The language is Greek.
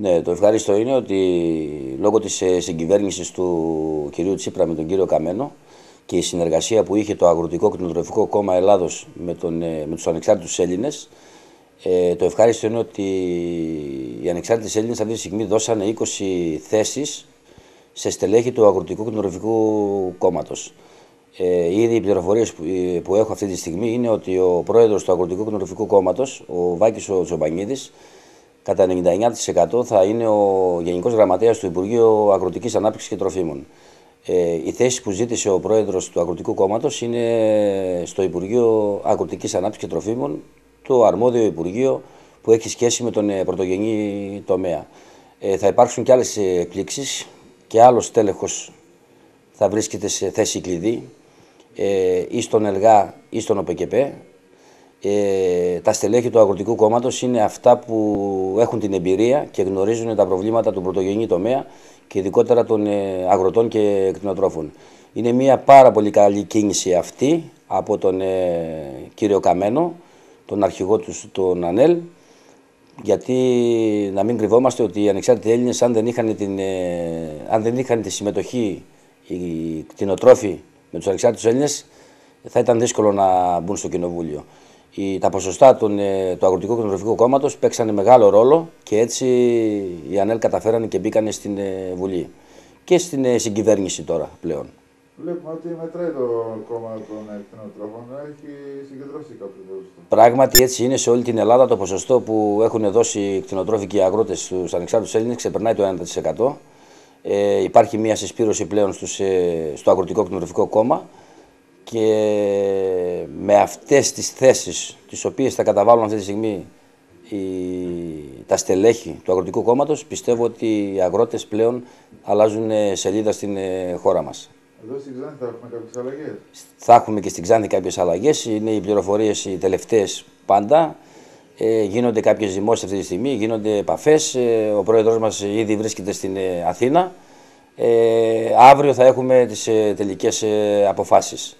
Ναι, το ευχάριστο είναι ότι λόγω της ε, συγκυβέρνησης του κυρίου Τσίπρα με τον κύριο Καμένο και η συνεργασία που είχε το Αγροτικό Κοινοτροφικό Κόμμα Ελλάδος με, τον, ε, με τους ανεξάρτητους Έλληνες ε, το ευχάριστο είναι ότι οι ανεξάρτητες Έλληνες αυτή τη στιγμή δώσανε 20 θέσεις σε στελέχη του Αγροτικού Κοινοτροφικού Κόμματος. Ε, ήδη οι πληροφορίες που, έχω αυτή τη στιγμή είναι ότι ο πρόεδρος του Αγροτικού Κοινοτροφικού Κόμματος, ο ο Τζομπανίδη, κατά 99% θα είναι ο Γενικός Γραμματέας του Υπουργείου Αγροτικής Ανάπτυξης και Τροφίμων. Ε, η θέση που ζήτησε ο πρόεδρος του Αγροτικού Κόμματος είναι στο Υπουργείο Αγροτικής Ανάπτυξης και Τροφίμων, το αρμόδιο Υπουργείο που έχει σχέση με τον ε, πρωτογενή τομέα. Ε, θα υπάρξουν και άλλες ε, εκπλήξεις και άλλος τέλεχος θα βρίσκεται σε θέση κλειδί ε, ή στον ΕΛΓΑ ή στον ΟΠΕΚΕΠΕ ε, τα στελέχη του Αγροτικού Κόμματος είναι αυτά που έχουν την εμπειρία και γνωρίζουν τα προβλήματα του πρωτογενή τομέα και ειδικότερα των ε, αγροτών και κτηνοτρόφων. Είναι μια πάρα πολύ καλή κίνηση αυτή από τον ε, κύριο Καμένο, τον αρχηγό τους, τον ΑΝΕΛ, γιατί να μην κρυβόμαστε ότι οι ανεξάρτητοι Έλληνες, αν, δεν είχαν την, ε, αν δεν είχαν τη συμμετοχή οι κτηνοτρόφοι με τους ανεξάρτητους Έλληνες, θα ήταν δύσκολο να μπουν στο κοινοβούλιο η, τα ποσοστά των, ε, του Αγροτικού Κοινοβουλευτικού Κόμματος παίξαν μεγάλο ρόλο και έτσι οι ΑΝΕΛ καταφέρανε και μπήκανε στην ε, Βουλή και στην ε, συγκυβέρνηση τώρα πλέον. Βλέπουμε ότι μετράει το κόμμα των εκτενοτρόφων, έχει συγκεντρώσει κάποιο ποσοστό. Πράγματι, έτσι είναι σε όλη την Ελλάδα. Το ποσοστό που έχουν δώσει οι κτηνοτρόφοι και οι αγρότες στους ανεξάρτητους Έλληνες ξεπερνάει το 1%. Ε, υπάρχει μια συσπήρωση πλέον στους, στο Αγροτικό Κτηνοτροφικό Κόμμα και με αυτές τις θέσεις τις οποίες θα καταβάλουν αυτή τη στιγμή η, τα στελέχη του Αγροτικού Κόμματος πιστεύω ότι οι αγρότες πλέον αλλάζουν σελίδα στην ε, χώρα μας. Εδώ στην Ξάνθη θα έχουμε κάποιες αλλαγές. Θα έχουμε και στην Ξάνθη κάποιες αλλαγές, είναι οι πληροφορίες οι τελευταίες πάντα. Ε, γίνονται κάποιες δημόσιες αυτή τη στιγμή, γίνονται επαφές. Ε, ο πρόεδρος μας ήδη βρίσκεται στην ε, Αθήνα. Ε, αύριο θα έχουμε τις τελικές αποφάσεις.